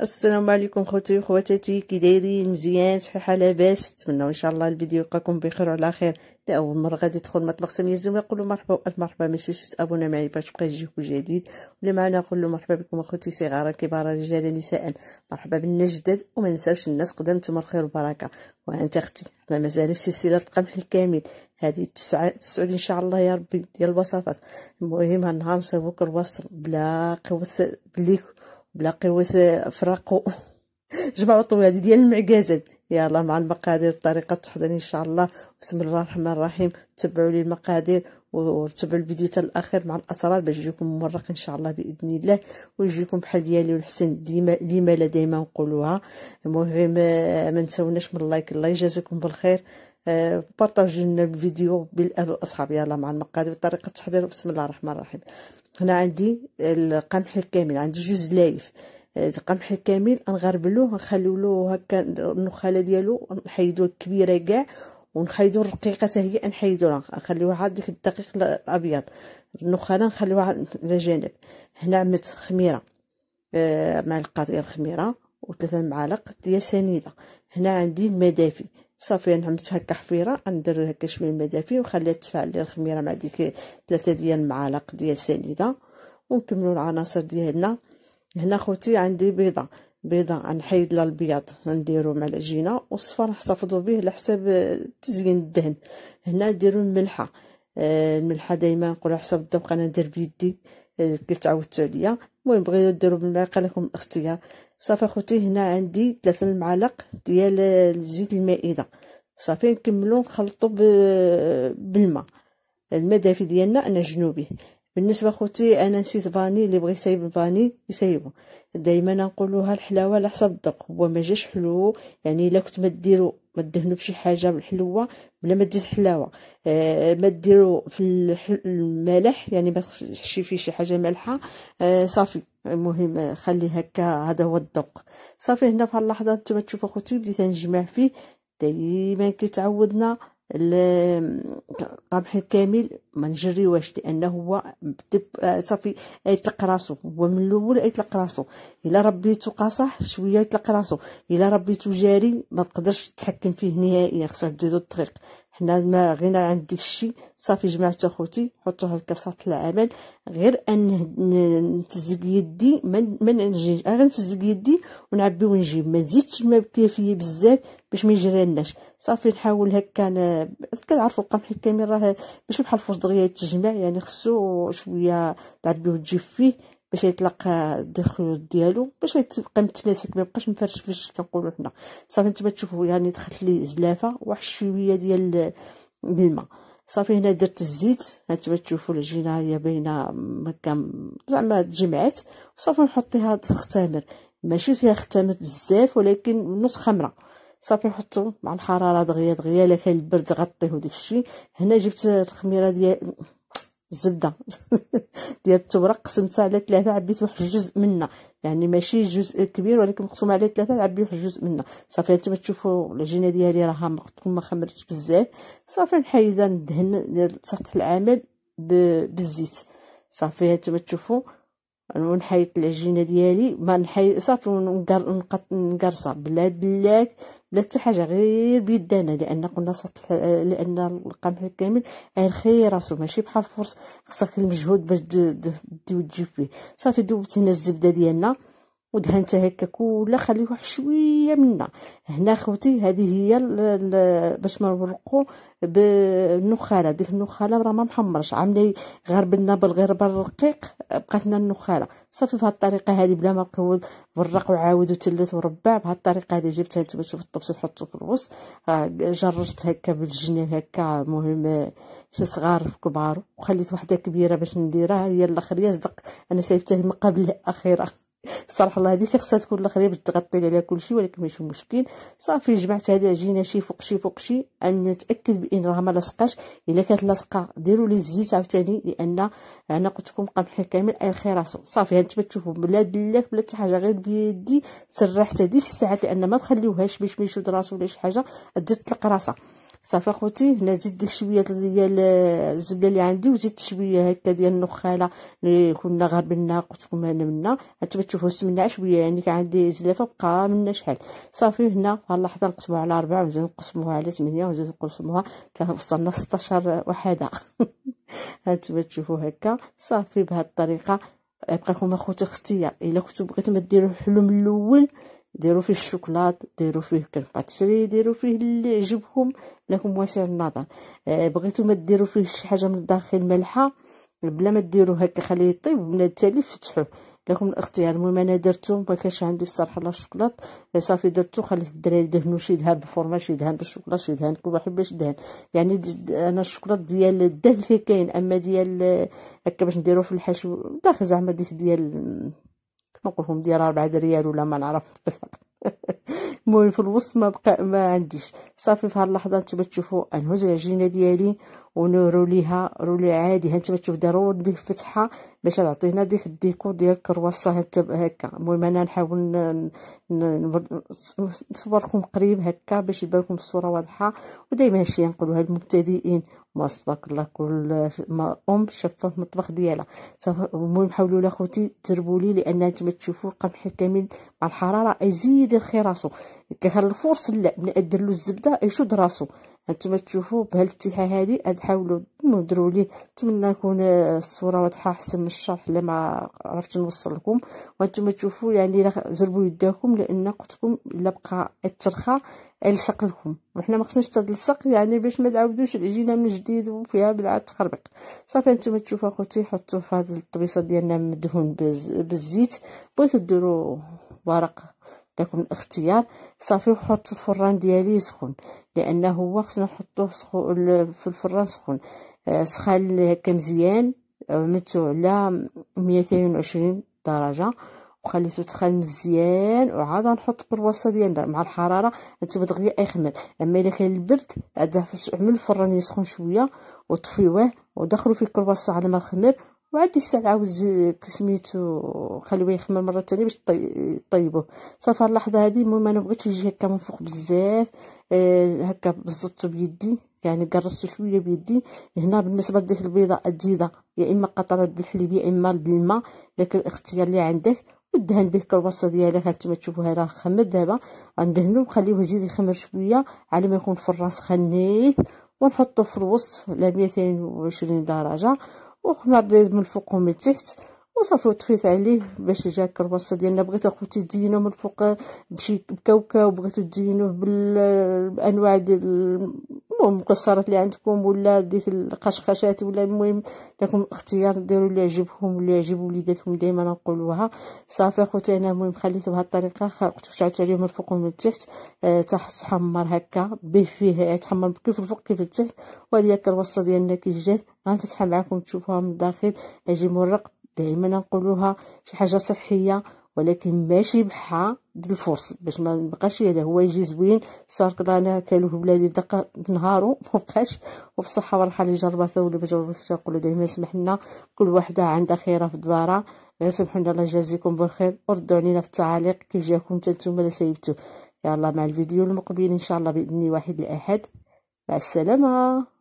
السلام عليكم خوتي وخواتاتي كي دايرين مزيان صحيحه لاباس نتمنى ان شاء الله الفيديو يلقاكم بخير وعلى خير لاول مره غادي تدخل مطبخ سميه الزوم يقول مرحبا والف مرحبا ماشي تابونا معي باش تبقى يجيك جديد ولا معنا نقول له مرحبا بكم اخوتي صغارا كبارا رجالا نساء مرحبا بنا جداد وما نساوش الناس قدام نتوما الخير والبركه وانت اختي حنا مازال في سلسله القمح الكامل هذه تسعة تسعود ان شاء الله يا ربي ديال الوصفات المهم هالنهار نصيبوك الوصف بلا قوه بليك بلا فراقو فرقوا جمعوا الطويله ديال المعكازات يلا مع المقادير الطريقه التحضير ان شاء الله بسم الله الرحمن الرحيم تبعوا لي المقادير وتبعوا الفيديو حتى الاخير مع الاسرار باش يجيكم مورق ان شاء الله باذن الله ويجيكم بحال ديالي والحسن ديما لما لا ديما نقولوها المهم آه، ما نساوناش من اللايك الله يجازيكم بالخير أه بارطاجوا لنا الفيديو بالاهل والاصحاب يلا مع المقادير الطريقه التحضير بسم الله الرحمن الرحيم هنا عندي القمح الكامل عندي جوج زلايف القمح الكامل نغربلوه نخليولو هكا النخاله ديالو نحيدو الكبيره كاع ونحيدو الرقيقه حتى هي نحيدوها نخليوها عاد ديك الدقيق الابيض النخاله نخليوها على جانب هنا عملت خميره آه معلقه ديال الخميره وثلاثه معالق ديال سنيده هنا عندي المدافي صافي نعمت هكا حفيره ندير هكا شويه مدافي ونخليها تفعل لي الخميره مع ديك ثلاثه ديال المعالق ديال سنيده ونكملوا العناصر ديالنا هنا خوتي عندي بيضه بيضه غنحيد لها البياض نديرو مع العجينه والصفر نحتفظوا به على حساب تزيين الدهن هنا نديرو الملحه آه، الملحه دائما نقول على حسب الذوق انا ندير بيدي آه، كيف تعودتوا عليا المهم بغيتوا ديروا بالمعلقه لكم الاختيار صافي اخوتي هنا عندي ثلاثة المعالق ديال الزيت المائده صافي نكملو نخلطو بالماء الماء دافي ديالنا انا جنوبي بالنسبه خوتي انا نسيت فاني اللي بغى يسيب الفاني يسيبو دائما نقولوها الحلاوه على حسب الذوق هو ما جاش حلو يعني الا كنت ما ديرو ما تدهنوا بشي حاجه بالحلوه بلا ما دير حلاوه آه ما ديرو في الملح يعني ما تحشي فيه شي حاجه مالحه آه صافي المهم خلي هكا هذا هو الذوق صافي هنا في اللحظه نتوما تشوفوا اخوتي بديت نجمع فيه دائما كيتعودنا القمح الكامل ما نجريوهش لانه هو صافي يطلق راسو هو من الاول يطلق راسو الا ربيتو قاصح شويه يطلق راسو الا ربيتو جاري ما تقدرش تتحكم فيه نهائيا خصك ديرو الطريق حنا ما غينا عن داكشي الشيء صافي جمعت اخوتي حطوها هكا في العمل غير ان نفزق يدي ما نجيش غير نفزق يدي ونعبي ونجيب ما نزيدش الماء بكافيه بزاف باش ما يجرالناش صافي نحاول هكا انا كتعرفوا القمح الكامل راه ماشي بحال الفرص دغيا يتجمع يعني خصو شويه تعبي وتجيب فيه باش يطلق الدخول ديالو باش يتبقى متماسك ما يبقاش مفرشفش كنقولوا حنا صافي انتما تشوفوا يعني دخلت لي زلافه واحد الشويه ديال الماء صافي هنا درت الزيت هانتما تشوفوا العجينه هي باينه هكا زعما تجمعات وصافي نحطيها تختمر ماشي هي ختمت بزاف ولكن نص خمره صافي نحطو مع الحراره دغيا دغيا لا كان البرد غطيه وداكشي هنا جبت الخميره ديال الزبده ديال التوراق قسمتها على ثلاثه عبيت واحد الجزء منها يعني ماشي جزء كبير ولكن مقسوم على ثلاثه عبي واحد الجزء منها صافي انتما تشوفوا العجينه ديالي راها تكون ما خمرتش بزاف صافي نحيدها ندهن سطح العمل بالزيت صافي انتما تشوفوا ونحيط العجينه ديالي ما نحي صافي نقرصه بلا دلاك بلا حتى حاجه غير بيدانا لان قلنا سطح لان القمح الكامل الخي راسو ماشي بحال الفرص خصك المجهود باش تدي وتجيب فيه صافي دوبت هنا الزبده ديالنا ودهنتها هكا كولا خليوها واحد شويه منا هنا خوتي هذه هي باش ما نورقو بالنخاله ديك النخاله راه ما محمرش عامله غربلنا بالغربه الرقيق بقاتنا النخاله صافي بهاد الطريقه هذه بلا ما نقول ورق وعاود وثلث وربع بهاد الطريقه هذه جبتها نتوما تشوف الطبس نحطو في الوسط آه، جرجت هكا بالجنين هكا المهم شي صغار في كبار وخليت وحده كبيره باش نديرها هي الاخريه صدق انا سايبته من قبل الاخيره صراحه الله هذه خصها تكون الاخرى باش تغطي عليها كلشي ولكن ماشي مشكل صافي جمعت هذا جينا شي فوق شي فوق شي ان نتاكد بان راه ما لاصقاش الا كانت لاصقه ديروا لي الزيت عاوتاني لان انا قلت لكم قمح كامل اي راسو صافي هانتوما تشوفوا بلا دلاك بلا حتى حاجه غير بيدي سرحت هذيك الساعات لان ما تخليوهاش باش ما يشد راسو ولا شي حاجه تزيد تطلق راسها صافي اخوتي هنا زدت ديك شويه ديال الزبده اللي عندي وزدت شويه هكا ديال النخاله اللي كنا غربنا قلت لكم هنا منا حتى تشوفوا سمنا شويه يعني كان عندي زلافه بقى منا شحال صافي هنا هاللحظه نقسموها على أربعة ونزيد نقسموها على ثمانيه ونزيد نقسموها حتى وصلنا 16 وحده هانتوما تشوفوا هكا صافي بهاد الطريقه يبقى لكم اخوتي اختيار الا كنتو بغيتو ديروا الحلم الاول ديروا فيه الشوكولات ديروا فيه كريم باتسري ديروا فيه اللي عجبكم لكم واسع النظر آه، بغيتو ما ديروا فيه شي حاجه من الداخل مالحه بلا ما ديروا هكا خليه يطيب من التالي فتحوه لكم الاختيار المهم انا درتو ما كاش عندي الصراحه لا الشوكولات آه، صافي درتو خليت الدراري دهنوا شي دهان بالفورما شي دهان بالشوكولات شي دهان كل واحد باش دهن يعني انا الشوكولات ديال الدهن فيه كاين اما ديال آه، هكا باش نديرو في الحشو داخل زعما ديك ديال نقولهم ديال ربعة ريال ولا ما نعرف المهم في الوسط ما بقى ما عنديش صافي في هاللحظه انتما تشوفوا انهز العجينه ديالي ونورو ليها رولي عادي ها نتما تشوف ضروري ديك الفتحه باش تعطينا ديك الديكور ديال الكرواسه هكا المهم انا نحاول نصوركم قريب هكا باش يبان لكم الصوره واضحه ودائما هادشي نقولوها للمبتدئين ما سبق الله كل ما ام شافه في المطبخ ديالها المهم حاولوا لا خوتي تجربوا لي لان نتوما تشوفوا القمح كامل مع الحراره ازيد الخراسو كيخلي الفرص لا من ادير له الزبده يشد راسو هانتوما تشوفوا بهالفتيحه هذه تحاولوا نهضروا ليه نتمنى نكون الصوره واضحه احسن من الشرح اللي ما عرفت نوصل لكم وانتم تشوفوا يعني زربوا يداكم لان قلتكم الا بقى الترخه يلصق لكم وحنا ما خصناش تلصق يعني باش ما تعاودوش العجينه من جديد وفيها بالعاد تخربق صافي انتم تشوفوا اخوتي حطوا في هذه الطبيصه ديالنا مدهون بالزيت بغيتو ديروا ورق لكم الاختيار صافي وحط الفران ديالي سخون لانه هو خصنا نحطوه في الفران سخون آه، سخان هكا مزيان عملتو آه، على 220 درجه وخليته يتخال مزيان وعاد نحط بالوصه ديالنا مع الحراره نتوما دغيا خمر اما الا كان البرد عاد عمل الفران يسخن شويه وطفيوه ودخلوا فيه الكرواصه على ما خمر وعاد الساعة عاوز كسميتو خلوه يخمر مرة تانية باش طيبوه صافا اللحظة هذه المهم انا بغيت يجي هكا من فوق بزاف آه هكا بزطو بيدي يعني قرصتو شويه بيدي هنا بالنسبه لديك البيضه الزيده يا اما قطره الحليب يا اما الماء لكن الاختيار اللي عندك ودهن به الكروسه ديالك هانتوما تشوفوها راه خمر دابا غندهنو وخليوه يزيد يخمر شويه على ما يكون في الراس خنيت ونحطو في الوسط ل 220 درجه وخمر ليه من الفوق ومن التحت وصافي وطفيت عليه باش جا الكرواسه ديالنا يعني بغيت اخوتي تزينوه من الفوق بشي كاوكاو بغيتو تزينوه بالانواع ديال المهم المكسرات اللي عندكم ولا ديك القشقشات ولا المهم لكم اختيار ديروا اللي يعجبكم واللي يعجب وليداتكم دائما نقولوها صافي خوتي انا المهم خليته بهذه الطريقه خرقتو شعلت عليهم من الفوق ومن التحت آه تحت حمر هكا بيه فيه يتحمر آه، كيف الفوق كيف التحت وهذه هي الوصفه ديالنا كي جات غنفتحها معكم تشوفوها من الداخل يجي مرق دائما نقولوها شي حاجه صحيه ولكن ماشي بحا ديال الفرص باش ما نبقاش هذا هو يجي زوين صار كرانا كانوا ولادي دقا نهارو مبقاش وبصحة والراحة اللي جربتها ولا ما جربتش نقولوا دايما سمح لنا كل واحدة عندها خيرها في دبارة غير سمحوا لنا الله يجازيكم بالخير وردوا علينا في التعاليق كيف جاكم نتوما لا سيبتو يلا مع الفيديو المقبل ان شاء الله باذن واحد الاحد مع السلامه